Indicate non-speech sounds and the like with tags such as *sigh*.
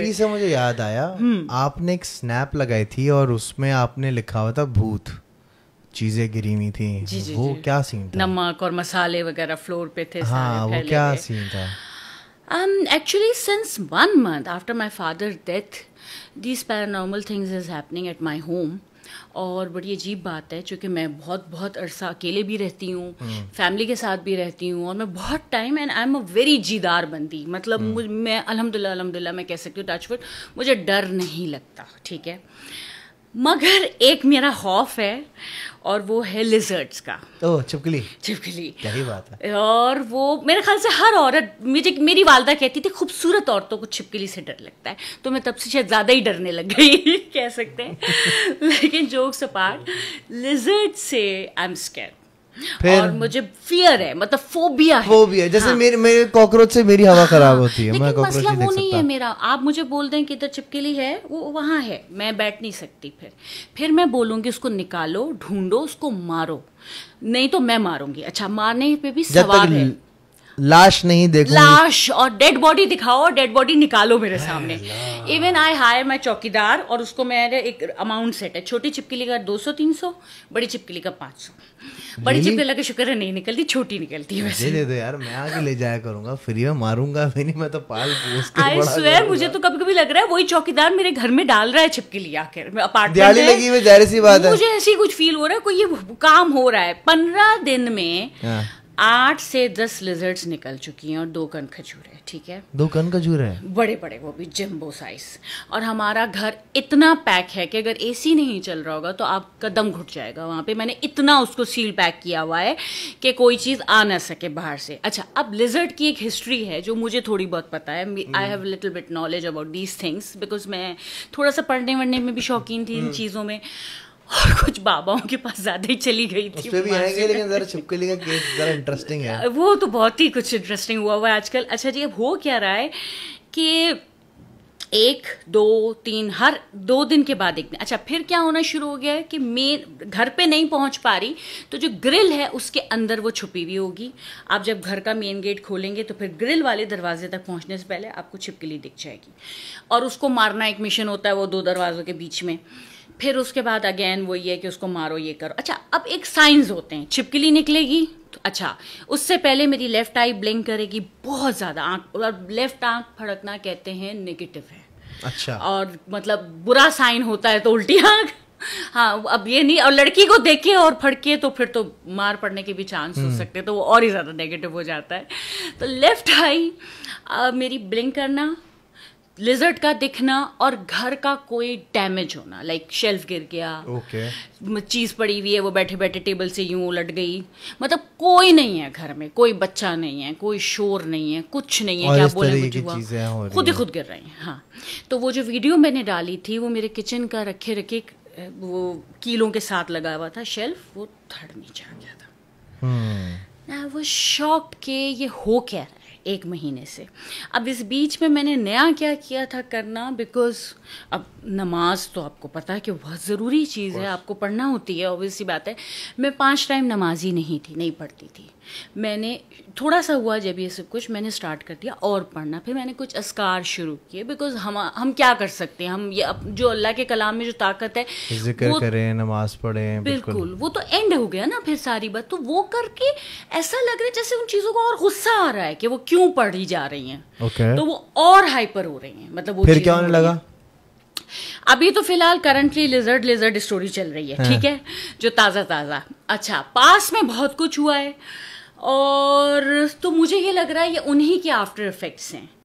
मेरी से मुझे याद आया हम्म। आपने एक स्नैप लगाई थी और उसमें आपने लिखा हुआ था भूत चीजें गिरी हुई थी जी, जी, वो जी. क्या सीन था नमक और मसाले वगैरह फ्लोर पे थे हाँ सारे वो क्या थे? सीन था actually since one month after my father death this paranormal things is happening at my home और बड़ी अजीब बात है चूँकि मैं बहुत बहुत अरसा अकेले भी रहती हूँ हम्म। फैमिली के साथ भी रहती हूँ और मैं बहुत time and I am a very जीदार बंदी मतलब हम्म। मैं अलहमदिल्ला अलहमदिल्ला मैं कह सकती हूँ टचवुड मुझे डर नहीं लगता ठीक है मगर एक मेरा खौफ है और वो है लिजर्ड्स का ओ छिपकली छिपकली यही बात है और वो मेरे ख्याल से हर औरत मुझे मेरी वालदा कहती थी खूबसूरत औरतों को छिपकली से डर लगता है तो मैं तब से शायद ज़्यादा ही डरने लग गई *laughs* कह सकते हैं *laughs* लेकिन जोक्स अपार्ट लिजर्ड से आई एम स्कैर फिर और मुझे फियर है मतलब फोबिया है फोबिया जैसे हाँ। मेरे मेरे कॉकरोच से मेरी हवा खराब हाँ। होती है लेकिन मसला वो नहीं है मेरा आप मुझे बोल दें कि इधर छिपकली है वो वहाँ है मैं बैठ नहीं सकती फिर फिर मैं बोलूंगी उसको निकालो ढूंढो उसको मारो नहीं तो मैं मारूंगी अच्छा मारने पे भी सवाल है लाश नहीं देखो लाश और डेड बॉडी दिखाओ और डेड बॉडी निकालो मेरे सामने इवन आई हायर माई चौकीदार और उसको मेरे एक अमाउंट सेट है छोटी छिपकली का दो सौ तीन सौ बड़ी छिपकली का पाँच सौ बड़ी छिपकली का शुक्र है नहीं निकलती छोटी निकलती है दे दो यार मैं आगे ले जाया करूंगा फ्री में मारूंगा फिर नहीं मैं तो पाल पोस आई स्वेयर मुझे तो कभी कभी लग रहा है वही चौकीदार मेरे घर में डाल रहा है छिपकली आकर अपार्टमेंट लगी हुई जाहिर सी बात है मुझे ऐसी कुछ फील हो रहा है कोई ये काम हो रहा है पंद्रह दिन में हाँ। आठ से दस लिजर्ट्स निकल चुकी हैं और दो कन खजूर है ठीक है दो कन खजूर है बड़े बड़े वो भी जिम्बो साइज और हमारा घर इतना पैक है कि अगर एसी नहीं चल रहा होगा तो आप कदम घुट जाएगा वहाँ पे मैंने इतना उसको सील पैक किया हुआ है कि कोई चीज़ आ ना सके बाहर से अच्छा अब लिजर्ट की एक हिस्ट्री है जो मुझे थोड़ी बहुत पता है I have little bit knowledge about these things because मैं थोड़ा सा पढ़ने वढ़ने में भी शौकीन थी इन हम्म। चीज़ों में और कुछ बाबाओं के पास ज्यादा ही चली गई थी भी आएंगे लेकिन जरा *laughs* छिपकली केस जरा इंटरेस्टिंग है वो तो बहुत ही कुछ इंटरेस्टिंग हुआ हुआ है आजकल अच्छा जी अब हो क्या रहा है कि एक दो तीन हर दो दिन के बाद एक दिन अच्छा फिर क्या होना शुरू हो गया है कि मेन घर पे नहीं पहुंच पा रही तो जो ग्रिल है उसके अंदर वो छुपी हुई होगी आप जब घर का मेन गेट खोलेंगे तो फिर ग्रिल वाले दरवाजे तक पहुंचने से पहले आपको छिपकली दिख जाएगी और उसको मारना एक मिशन होता है वो दो दरवाज़ों के बीच में फिर उसके बाद अगेन वो ये कि उसको मारो ये करो अच्छा अब एक साइंस होते हैं छिपकली निकलेगी तो अच्छा उससे पहले मेरी लेफ्ट आई ब्लिंक करेगी बहुत ज़्यादा आँख और लेफ्ट आँख फड़कना कहते हैं नेगेटिव है अच्छा और मतलब बुरा साइन होता है तो उल्टी आँख हाँ अब ये नहीं और लड़की को देखे और फड़के तो फिर तो मार पड़ने के भी चांस हो हम्म। सकते हैं तो वो और ही ज़्यादा नेगेटिव हो जाता है तो लेफ्ट आई मेरी ब्लिंक करना लिजर्ट का दिखना और घर का कोई डैमेज होना लाइक शेल्फ गिर गया okay. चीज पड़ी हुई है वो बैठे बैठे टेबल से यूं उलट गई मतलब कोई नहीं है घर में कोई बच्चा नहीं है कोई शोर नहीं है कुछ नहीं है क्या बोले मुझे हुआ खुद ही खुद गिर रहे हैं हाँ तो वो जो वीडियो मैंने डाली थी वो मेरे किचन का रखे रखे वो कीलों के साथ लगा हुआ था शेल्फ वो थर्ड नीचे आ गया था हम्म। वो शॉक के ये हो क्या रहा है एक महीने से अब इस बीच में मैंने नया क्या किया था करना बिकॉज अब नमाज तो आपको पता है कि बहुत ज़रूरी चीज़ है आपको पढ़ना होती है ऑब्वियस सी बात है मैं पांच टाइम ही नहीं थी नहीं पढ़ती थी मैंने थोड़ा सा हुआ जब ये सब कुछ मैंने स्टार्ट कर दिया और पढ़ना फिर मैंने कुछ असकार शुरू किए बिकॉज हम हम क्या कर सकते हैं हम ये जो अल्लाह के कलाम में जो ताकत है जिक्र करें नमाज पढ़े बिल्कुल वो तो एंड हो गया ना फिर सारी बात तो वो करके ऐसा लग रहा है जैसे उन चीज़ों को और गुस्सा आ रहा है कि वो क्यों पढ़ी जा रही हैं okay. तो वो और हाइपर हो रही हैं मतलब वो फिर क्या होने लगा अभी तो फिलहाल करंटली लिजर्ड लिजर्ड स्टोरी चल रही है हाँ। ठीक है जो ताज़ा ताज़ा अच्छा पास में बहुत कुछ हुआ है और तो मुझे ये लग रहा है ये उन्हीं के आफ्टर इफेक्ट्स हैं